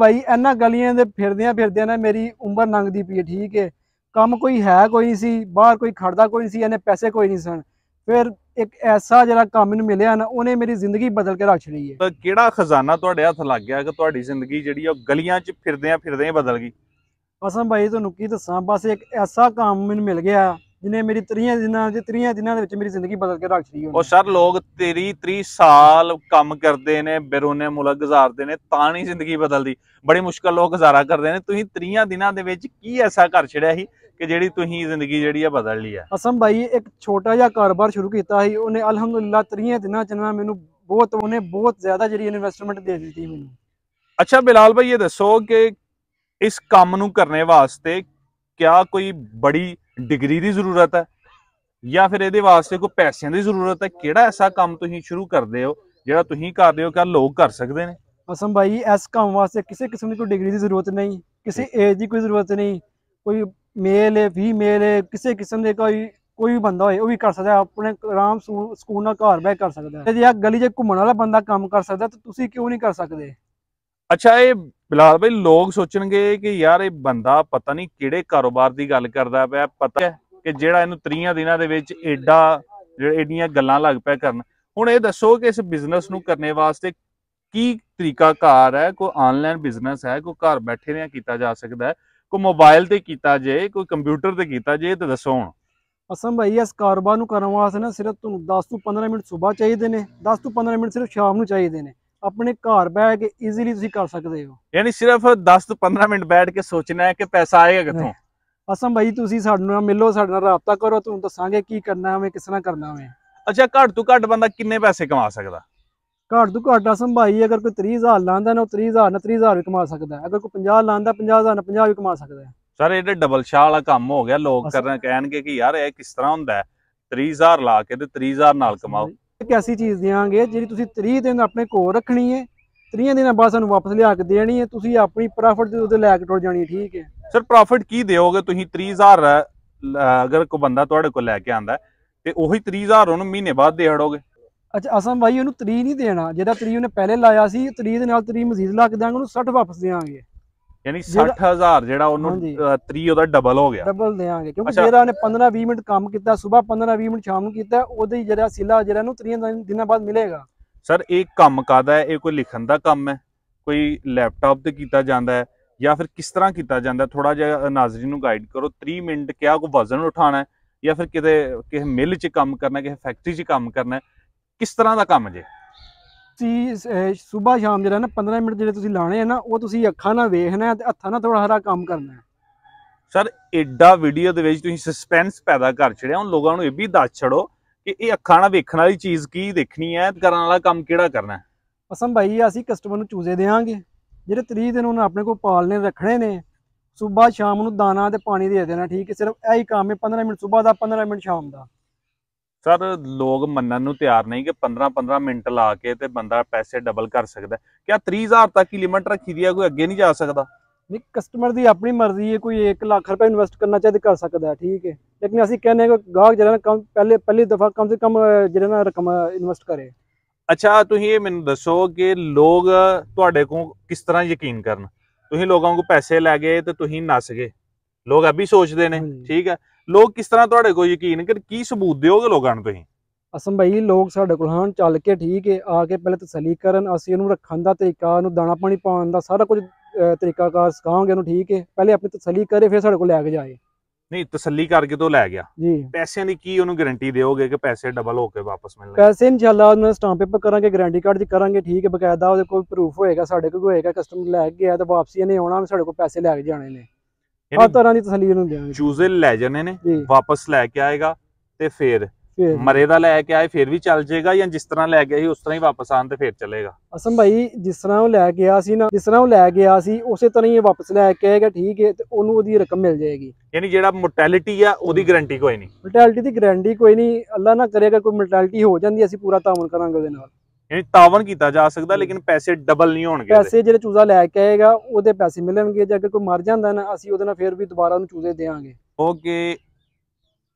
ਭਾਈ ਇਹਨਾਂ ਗਲੀਆਂ ਦੇ ਫਿਰਦਿਆਂ ਫਿਰਦਿਆਂ ਨਾ ਮੇਰੀ ਉਮਰ ਲੰਘਦੀ ਪਈ ਠੀਕ ਹੈ ਕੰਮ ਕੋਈ ਹੈ ਕੋਈ ਨਹੀਂ ਸੀ ਬਾਹਰ ਕੋਈ ਖੜਦਾ ਕੋਈ ਨਹੀਂ ਸੀ ਇਹਨੇ ਪੈਸੇ ਕੋਈ ਨਹੀਂ ਸਨ ਫਿਰ ਇੱਕ ਐਸਾ ਜਿਹੜਾ ਕੰਮ ਇਹਨੂੰ ਮਿਲਿਆ ਨਾ ਉਹਨੇ ਮੇਰੀ ਜ਼ਿੰਦਗੀ ਬਦਲ ਕੇ ਰੱਖ ਛੜੀ ਹੈ ਕਿਹੜਾ ਖਜ਼ਾਨਾ ਤੁਹਾਡੇ ਹੱਥ ਲੱਗ ਗਿਆ ਕਿ ਤੁਹਾਡੀ ਜ਼ਿੰਦਗੀ ਜਿਹੜੀ ਉਹ ਗਲੀਆਂ 'ਚ ਫਿਰਦਿਆਂ ਫਿਰਦਿਆਂ ਬਦਲ ਗਈ ਅਸਾਂ ਭਾਈ ਤੁਹਾਨੂੰ ਕੀ ਦੱਸਾਂ ਬਸ ਇੱਕ ਐਸਾ ਕੰਮ ਮੈਨੂੰ ਮਿਲ ਗਿਆ ਜਿਨੇ ਮੇਰੀ 30 ਦਿਨਾਂ ਦੇ 30 ਦਿਨਾਂ ਦੇ ਵਿੱਚ ਮੇਰੀ ਜ਼ਿੰਦਗੀ ਬਦਲ ਕੇ ਰੱਖ ਛੜੀ ਉਹ ਸਰ ਲੋਕ ਤੇਰੀ 30 ਸਾਲ ਕੰਮ ਕਰਦੇ ਨੇ ਬਿਰੋਨੇ ਮੁਲਕ ਗੁਜ਼ਾਰਦੇ ਨੇ ਤਾਂ ਨਹੀਂ ਜ਼ਿੰਦਗੀ ਬਦਲਦੀ ਬੜੀ ਮੁਸ਼ਕਲ ਲੋਕ ਗੁਜ਼ਾਰਾ ਕਰਦੇ ਨੇ ਤੁਸੀਂ 30 ਦਿਨਾਂ ਦੇ ਵਿੱਚ ਕੀ ਐਸਾ ਕਰ ਛੜਿਆ ਸੀ ਕਿ ਜਿਹੜੀ ਤੁਸੀਂ ਜ਼ਿੰਦਗੀ ਜਿਹੜੀ ਆ ਬਦਲ ਲਈ ਆ ਅਸਮ ਭਾਈ ਇੱਕ ਛੋਟਾ ਜਿਹਾ ਕਾਰੋਬਾਰ ਸ਼ੁਰੂ ਕੀਤਾ ਸੀ ਉਹਨੇ ਅਲਹਮਦੁਲਿਲਾ 30 ਦਿਨਾਂ ਚ ਨਾ ਮੈਨੂੰ ਬਹੁਤ ਉਹਨੇ ਬਹੁਤ ਜ਼ਿਆਦਾ ਜਿਹੜੀ ਇਨਵੈਸਟਮੈਂਟ ਦੇ ਦਿੱਤੀ ਮੈਨੂੰ ਅੱਛਾ ਬਿਲਾਲ ਭਾਈ ਇਹ ਦੱਸੋ ਕਿ ਇਸ ਕੰਮ ਨੂੰ ਕਰਨੇ ਵਾਸਤੇ ਕਿਆ ਕੋਈ ਬੜੀ ਡਿਗਰੀ ਦੀ ਜ਼ਰੂਰਤ ਹੈ ਜਾਂ ਫਿਰ ਇਹਦੇ ਵਾਸਤੇ ਕੋਈ ਪੈਸਿਆਂ ਦੀ ਜ਼ਰੂਰਤ ਹੈ ਕਿਹੜਾ ਐਸਾ ਕੰਮ ਤੁਸੀਂ ਸ਼ੁਰੂ ਕਰਦੇ ਹੋ ਜਿਹੜਾ ਤੁਸੀਂ ਕਰਦੇ ਹੋ ਕਿ ਲੋਕ ਕਰ ਸਕਦੇ ਨੇ ਅਸਮ ਭਾਈ ਇਸ ਕੰਮ ਵਾਸਤੇ ਕਿਸੇ ਕਿਸਮ ਦੀ ਕੋਈ ਡਿਗਰੀ ਦੀ ਜ਼ਰੂਰਤ ਨਹੀਂ ਕਿਸੇ ਏਜ ਦੀ ਕੋਈ ਜ਼ਰੂਰਤ ਨਹੀਂ ਕੋਈ ਮੇਲ ਹੈ ਫੀਮੇਲ ਹੈ ਕਿਸੇ ਕਿਸਮ ਦੇ ਕੋਈ ਕੋਈ ਬੰਦਾ ਹੋਏ ਉਹ ਵੀ ਕਰ ਸਕਦਾ ਆਪਣੇ ਆਰਾਮ ਸਕੂਨ ਨਾਲ ਘਰ ਬੈ ਕਰ ਸਕਦਾ ਜੇ ਆ ਗਲੀ ਦੇ ਘੁੰਮਣ ਵਾਲਾ ਬੰਦਾ ਕੰਮ ਕਰ ਸਕਦਾ ਤਾਂ ਤੁਸੀਂ ਕਿਉਂ ਨਹੀਂ ਕਰ ਸਕਦੇ ਅੱਛਾ ਇਹ ਬਿਲਾਲ ਭਾਈ ਲੋਕ ਸੋਚਣਗੇ ਕਿ ਯਾਰ ਇਹ ਬੰਦਾ ਪਤਾ ਨਹੀਂ ਕਿਹੜੇ ਕਾਰੋਬਾਰ ਦੀ ਗੱਲ ਕਰਦਾ ਪਿਆ ਪਤਾ ਹੈ ਕਿ ਜਿਹੜਾ ਇਹਨੂੰ 30 ਦਿਨਾਂ ਦੇ ਵਿੱਚ ਐਡਾ ਐਡੀਆਂ ਗੱਲਾਂ ਲੱਗ ਪਿਆ ਕਰਨ ਹੁਣ ਇਹ ਦੱਸੋ ਕਿ ਇਸ ਬਿਜ਼ਨਸ ਨੂੰ ਕਰਨੇ ਵਾਸਤੇ ਕੀ ਤਰੀਕਾਕਾਰ ਹੈ ਕੋਈ ਆਨਲਾਈਨ ਬਿਜ਼ਨਸ ਹੈ ਕੋਈ ਘਰ ਬੈਠੇ ਰਿਆਂ ਕੀਤਾ ਜਾ ਸਕਦਾ ਹੈ ਕੋਈ ਮੋਬਾਈਲ ਤੇ ਕੀਤਾ ਜੇ ਕੋਈ ਕੰਪਿਊਟਰ ਤੇ ਕੀਤਾ ਜੇ ਤੇ ਦੱਸੋ ਹੁਣ ਅਸਮ ਭਾਈ ਇਸ ਕਾਰੋਬਾਰ ਨੂੰ ਕਰਨ ਵਾਸਤੇ ਨਾ ਸਿਰਫ ਤੁਹਾਨੂੰ 10 ਤੋਂ 15 ਮਿੰਟ ਸਵੇਰ ਚਾਹੀਦੇ ਨੇ 10 ਤੋਂ 15 ਮਿੰਟ ਸਿਰਫ ਸ਼ਾਮ ਨੂੰ ਚਾਹੀਦੇ ਨੇ ਆਪਣੇ ਘਰ ਬੈ ਕੇ ਈਜ਼ੀਲੀ ਤੁਸੀਂ ਕਰ ਸਕਦੇ ਹੋ ਯਾਨੀ ਸਿਰਫ 10 ਤੋਂ 15 ਮਿੰਟ ਬੈਠ ਕੇ ਸੋਚਣਾ ਹੈ ਕਿ ਪੈਸਾ ਆਏਗਾ ਕਿੱਥੋਂ ਅਸਾਂ ਭਾਈ ਤੁਸੀਂ ਸਾਡੇ ਨਾਲ ਮਿਲੋ ਸਾਡੇ ਨਾਲ ਰਾਬਤਾ ਕਰੋ ਤੁਹਾਨੂੰ ਦੱਸਾਂਗੇ ਕੀ ਕਰਨਾ ਹੈ ਕਿਸ ਤਰ੍ਹਾਂ ਕਰਨਾ ਹੈ ਅੱਛਾ ਘੱਟ ਤੋਂ ਘੱਟ ਬੰਦਾ ਕਿੰਨੇ ਪੈਸੇ ਕਮਾ ਸਕਦਾ ਘੱਟ ਤੋਂ ਘੱਟ ਅਸਮ ਭਾਈ ਅਗਰ ਕੋਈ 30000 ਲਾਂਦਾ ਨਾ ਉਹ 30000 ਨਾ 30000 ਵੀ ਕਮਾ ਸਕਦਾ ਅਗਰ ਕੋਈ 50 ਲਾਂਦਾ 50000 ਨਾ 50 ਵੀ ਕਮਾ ਸਕਦਾ ਸਰ ਇਹ ਡਬਲ ਸ਼ਾਹ ਵਾਲਾ ਕੰਮ ਹੋ ਗਿਆ ਲੋਕ ਕਰਨ ਕਹਿਣਗੇ ਕਿ ਯਾਰ ਇਹ ਕਿਸ ਤਰ੍ਹਾਂ ਹੁੰਦਾ 30000 ਲਾ ਕੇ ਤੇ 30000 ਨਾਲ ਕਮਾਓ ਇੱਕ ਐਸੀ ਚੀਜ਼ ਦੇਵਾਂਗੇ ਜਿਹੜੀ ਤੁਸੀਂ 30 ਦਿਨ ਆਪਣੇ ਕੋਲ ਰੱਖਣੀ ਹੈ 30 ਦਿਨਾਂ ਬਾਅਦ ਸਾਨੂੰ ਵਾਪਸ ਲਿਆ ਕੇ ਦੇਣੀ ਹੈ ਤੁਸੀਂ ਆਪਣੀ ਪ੍ਰੋਫਿਟ ਦੇ ਉਹਦੇ ਲੈ ਕੇ ਟੁਰ ਜਾਣੀ ਠੀਕ ਹੈ ਸਰ ਪ੍ਰੋਫਿਟ ਕੀ ਦੇਵੋਗੇ ਤੁਸੀਂ 30000 ਅਗਰ ਕੋ ਬੰਦਾ ਤੁਹਾਡੇ ਕੋਲ ਲੈ ਕੇ ਆਂਦਾ ਤੇ ਉਹੀ 30000 ਉਹਨੂੰ ਮਹੀਨੇ ਬਾਅਦ ਦੇ ਹੜੋਗੇ ਅੱਛਾ ਅਸਾਂ ਭਾਈ ਉਹਨੂੰ 30 ਨਹੀਂ ਦੇਣਾ ਜਿਹੜਾ 30 ਉਹਨੇ ਪਹਿਲੇ ਲਾਇਆ ਸੀ 30 ਦੇ ਨਾਲ 30 ਮਜ਼ੀਦ ਲਾ ਕੇ ਦਾਂਗੇ ਉਹਨੂੰ 60 ਵਾਪਸ ਦੇਵਾਂਗੇ ਯਾਨੀ 60000 ਜਿਹੜਾ ਉਹਨੂੰ 3 ਉਹਦਾ ਡਬਲ ਹੋ ਗਿਆ ਡਬਲ ਦੇਾਂਗੇ ਕਿਉਂਕਿ ਜਿਹੜਾ ਉਹਨੇ 15 20 ਮਿੰਟ ਕੰਮ ਕੀਤਾ ਸਵੇਰ 15 20 ਮਿੰਟ ਸ਼ਾਮ ਨੂੰ ਕੀਤਾ ਉਹਦੇ ਜਿਹੜਾ ਸਿਲਾ ਜਿਹੜਾ ਨੂੰ 3 ਦਿਨਾਂ ਬਾਅਦ ਮਿਲੇਗਾ ਸਰ ਇਹ ਕੰਮ ਕਾਦਾ ਹੈ ਇਹ ਕੋਈ ਲਿਖਣ ਦਾ ਕੰਮ ਹੈ ਕੋਈ ਲੈਪਟਾਪ ਤੇ ਕੀਤਾ ਜਾਂਦਾ ਹੈ ਜਾਂ ਫਿਰ ਕਿਸ ਤਰ੍ਹਾਂ ਕੀਤਾ ਜਾਂਦਾ ਥੋੜਾ ਜਿਹਾ ਨਾਜ਼ਰੀ ਨੂੰ ਗਾਈਡ ਕਰੋ 3 ਮਿੰਟ ਕਿਹਾ ਕੋ ਵਜ਼ਨ ਉਠਾਣਾ ਹੈ ਜਾਂ ਫਿਰ ਕਿਤੇ ਕਿਸੇ ਮਿਲ 'ਚ ਕੰਮ ਕਰਨਾ ਕਿਸੇ ਫੈਕਟਰੀ 'ਚ ਕੰਮ ਕਰਨਾ ਕਿਸ ਤਰ੍ਹਾਂ ਦਾ ਕੰਮ ਜੇ ਤੁਸੀਂ ਸਵੇਰ ਸ਼ਾਮ ਜਿਹੜਾ ਨਾ 15 ਮਿੰਟ ਜਿਹੜੇ ਤੁਸੀਂ ਲਾਣੇ ਆ ਨਾ ਉਹ ਤੁਸੀਂ ਅੱਖਾਂ ਨਾਲ ਵੇਖਣਾ ਤੇ ਹੱਥਾਂ ਨਾਲ ਥੋੜਾ ਹਰਾ ਕੰਮ ਕਰਨਾ ਸਰ ਐਡਾ ਵੀਡੀਓ ਦੇ ਵਿੱਚ ਤੁਸੀਂ ਸਸਪੈਂਸ ਪੈਦਾ ਕਰ ਛੜਿਆ ਹੁਣ ਲੋਕਾਂ ਨੂੰ ਇਹ ਵੀ ਦੱਸ ਛੜੋ ਕਿ ਇਹ ਅੱਖਾਂ ਨਾਲ ਵੇਖਣ ਵਾਲੀ ਚੀਜ਼ ਕੀ ਦੇਖਣੀ ਹੈ ਕਰਨ ਵਾਲਾ ਕੰਮ ਕਿਹੜਾ ਕਰਨਾ ਹੈ ਅਸਮ ਭਾਈ ਅਸੀਂ ਕਸਟਮਰ ਨੂੰ ਚੂਜ਼ੇ ਦੇਵਾਂਗੇ ਜਿਹੜੇ 30 ਦਿਨ ਉਹਨਾਂ ਆਪਣੇ ਕੋਲ ਪਾਲਨੇ ਰੱਖਣੇ ਨੇ ਸਵੇਰ ਸ਼ਾਮ ਨੂੰ ਦਾਣਾ ਤੇ ਪਾਣੀ ਦੇ ਦੇਣਾ ਠੀਕ ਹੈ ਸਿਰਫ ਇਹੀ ਕੰਮ ਹੈ 15 ਮਿੰਟ ਸਵੇਰ ਦਾ 15 ਮਿੰਟ ਸ਼ਾਮ ਦਾ ਸਰ ਲੋਕ ਮੰਨਣ ਨੂੰ ਤਿਆਰ ਨਹੀਂ ਕਿ 15-15 ਮਿੰਟ ਲਾ ਕੇ ਤੇ ਬੰਦਾ ਪੈਸੇ ਡਬਲ ਕਰ ਸਕਦਾ ਕਿਆ 30000 ਤੱਕ ਹੀ ਲਿਮਟ ਰੱਖੀ ਦੀ ਹੈ ਕੋਈ ਅੱਗੇ ਨਹੀਂ ਜਾ ਸਕਦਾ ਨਹੀਂ ਕਸਟਮਰ ਦੀ ਆਪਣੀ ਮਰਜ਼ੀ ਹੈ ਕੋਈ 1 ਲੱਖ ਰੁਪਏ ਇਨਵੈਸਟ ਕਰਨਾ ਚਾਹੇ ਤੇ ਕਰ ਸਕਦਾ ਹੈ ਠੀਕ ਹੈ ਲੇਕਿਨ ਅਸੀਂ ਕਹਿੰਦੇ ਕਿ ਗਾਹਕ ਜਿਹੜਾ ਕਮ ਪਹਿਲੇ ਪਹਿਲੀ ਦਫਾ ਕਮ ਸੇ ਕਮ ਜਿਹੜਾ ਨਾ ਰਕਮ ਇਨਵੈਸਟ ਕਰੇ ਅੱਛਾ ਤੁਸੀਂ ਇਹ ਮੈਨੂੰ ਦੱਸੋ ਕਿ ਲੋਕ ਤੁਹਾਡੇ ਕੋਲ ਕਿਸ ਤਰ੍ਹਾਂ ਯਕੀਨ ਕਰਨ ਤੁਸੀਂ ਲੋਕਾਂ ਨੂੰ ਪੈਸੇ ਲੈ ਗਏ ਤੇ ਤੁਸੀਂ ਨੱਸ ਗਏ ਲੋਕ ਅਭੀ ਸੋਚਦੇ ਨੇ ਠੀਕ ਹੈ ਲੋਕ ਕਿਸ ਤਰ੍ਹਾਂ ਤੁਹਾਡੇ ਕੋਲ ਯਕੀਨ ਕਰ ਕੀ ਸਬੂਤ ਦਿਓਗੇ ਲੋਕਾਂ ਨੂੰ ਤੁਸੀਂ ਅਸਮ ਭਾਈ ਲੋਕ ਸਾਡੇ ਕੋਲ ਹਨ ਚੱਲ ਕੇ ਠੀਕ ਹੈ ਆ ਕੇ ਪਹਿਲੇ ਤਸਲੀ ਕਰਨ ਅਸੀਂ ਉਹਨੂੰ ਰੱਖਣ ਦਾ ਤਰੀਕਾ ਉਹਨੂੰ ਦਾਣਾ ਪਾਣੀ ਪਾਉਣ ਦਾ ਸਾਰਾ ਕੁਝ ਤਰੀਕਾਕਾਰ ਸਿਖਾਵਾਂਗੇ ਉਹਨੂੰ ਠੀਕ ਹੈ ਪਹਿਲੇ ਆਪਣੀ ਤਸਲੀ ਕਰੇ ਫਿਰ ਸਾਡੇ ਕੋਲ ਲੈ ਕੇ ਜਾਏ ਨਹੀਂ ਤਸੱਲੀ ਕਰਕੇ ਤੋਂ ਲੈ ਗਿਆ ਜੀ ਪੈਸਿਆਂ ਦੀ ਕੀ ਉਹਨੂੰ ਗਾਰੰਟੀ ਦਿਓਗੇ ਕਿ ਪੈਸੇ ਡਬਲ ਹੋ ਕੇ ਵਾਪਸ ਮਿਲਣਗੇ ਪੈਸੇ ਇਨਸ਼ਾਅੱਲਾ ਉਹਨਾਂ ਸਟਾਂਪ ਪੇਪਰ ਕਰਾਂਗੇ ਗਾਰੰਟੀ ਕਾਰਡ ਦੀ ਕਰਾਂਗੇ ਠੀਕ ਹੈ ਬਕਾਇਦਾ ਉਹਦੇ ਕੋਲ ਪ੍ਰੂਫ ਹੋਏਗਾ ਸਾਡੇ ਕੋਲ ਹੋਏਗਾ ਕਸਟਮਰ ਲੈ ਕੇ ਗਿਆ ਤਾਂ ਵਾਪਸੀ ਇਹਨੇ ਆਉਣਾ ਸਾਡੇ ਕੋਲ ਪੈਸੇ ਲੈ ਕੇ ਜਾਣੇ ਨੇ ਹਰ ਤਰ੍ਹਾਂ ਦੀ ਤਸੱਲੀ ਨੂੰ ਦੇਵਾਂਗੇ ਚੂਜ਼ੇ ਲੈ ਜਾਣੇ ਨੇ ਵਾਪਸ ਲੈ ਕੇ ਆਏਗਾ ਤੇ ਫੇਰ ਮਰੇ ਦਾ ਲੈ ਕੇ ਆਏ ਫੇਰ ਵੀ ਚੱਲ ਜਾਏਗਾ ਜਾਂ ਜਿਸ ਤਰ੍ਹਾਂ ਲੈ ਗਿਆ ਸੀ ਉਸ ਤਰ੍ਹਾਂ ਹੀ ਵਾਪਸ ਆਣ ਤੇ ਫੇਰ ਚੱਲੇਗਾ ਅਸਮ ਭਾਈ ਜਿਸ ਤਰ੍ਹਾਂ ਉਹ ਲੈ ਗਿਆ ਸੀ ਨਾ ਜਿਸ ਤਰ੍ਹਾਂ ਉਹ ਲੈ ਗਿਆ ਸੀ ਉਸੇ ਤਰ੍ਹਾਂ ਹੀ ਵਾਪਸ ਲੈ ਕੇ ਆਏਗਾ ਠੀਕ ਹੈ ਤੇ ਉਹਨੂੰ ਉਹਦੀ ਰਕਮ ਮਿਲ ਜਾਏਗੀ ਯਾਨੀ ਜਿਹੜਾ ਮੋਰਟੈਲਿਟੀ ਆ ਉਹਦੀ ਗਾਰੰਟੀ ਕੋਈ ਨਹੀਂ ਮੋਰਟੈਲਿਟੀ ਦੀ ਗਾਰੰਟੀ ਕੋਈ ਨਹੀਂ ਅੱਲਾ ਨਾ ਕਰੇਗਾ ਕੋਈ ਮੋਰਟੈਲਿਟੀ ਹੋ ਜਾਂਦੀ ਅਸੀਂ ਪੂਰਾ ਤਾਮਨ ਕਰਾਂਗੇ ਉਹਦੇ ਨਾਲ ਯਾਨੀ ਤਾਵਨ ਕੀਤਾ ਜਾ ਸਕਦਾ ਲੇਕਿਨ ਪੈਸੇ ਡਬਲ ਨਹੀਂ ਹੋਣਗੇ ਪੈਸੇ ਜਿਹੜੇ ਚੂਜ਼ਾ ਲੈ ਕੇ ਆਏਗਾ ਉਹਦੇ ਪੈਸੇ ਮਿਲਣਗੇ ਜੇ ਅਗਰ ਕੋਈ ਮਰ ਜਾਂਦਾ ਨਾ ਅਸੀਂ ਉਹਦੇ ਨਾਲ ਫੇਰ ਵੀ ਦੁਬਾਰਾ ਉਹਨੂੰ ਚੂਜ਼ੇ ਦੇਵਾਂਗੇ ਓਕੇ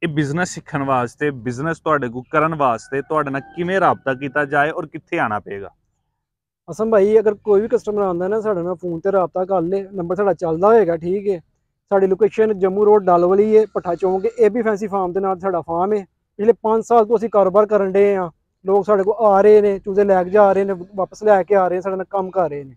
ਇਹ ਬਿਜ਼ਨਸ ਸਿੱਖਣ ਵਾਸਤੇ ਬਿਜ਼ਨਸ ਤੁਹਾਡੇ ਕੋ ਕਰਨ ਵਾਸਤੇ ਤੁਹਾਡੇ ਨਾਲ ਕਿਵੇਂ ਰਾਬਤਾ ਕੀਤਾ ਜਾਏ ਔਰ ਕਿੱਥੇ ਆਣਾ ਪਏਗਾ ਅਸਮ ਭਾਈ ਅਗਰ ਕੋਈ ਵੀ ਕਸਟਮਰ ਆਉਂਦਾ ਨਾ ਸਾਡੇ ਨਾਲ ਫੋਨ ਤੇ ਰਾਬਤਾ ਕਰ ਲੇ ਨੰਬਰ ਸਾਡਾ ਚੱਲਦਾ ਹੋਏਗਾ ਠੀਕ ਹੈ ਸਾਡੀ ਲੋਕੇਸ਼ਨ ਜੰਮੂ ਰੋਡ ਡਾਲਵਲੀ ਹੈ ਪਠਾ ਚੌਂਕ ਵੀ ਫੈਂਸੀ ਫਾਰਮ ਦੇ ਨਾਲ ਸਾਡਾ ਫਾਰਮ ਹੈ ਪਿਛਲੇ 5 ਸਾਲ ਤੋਂ ਅਸੀਂ ਕਾਰੋਬਾਰ ਕਰਨ ਦੇ ਆ ਲੋਕ ਸਾਡੇ ਕੋਲ ਆ ਰਹੇ ਨੇ ਚੂਜ਼ੇ ਲੈ ਕੇ ਜਾ ਰਹੇ ਨੇ ਵਾਪਸ ਲੈ ਕੇ ਆ ਰਹੇ ਸਾਡੇ ਨਾਲ ਕੰਮ ਕਰ ਰਹੇ ਨੇ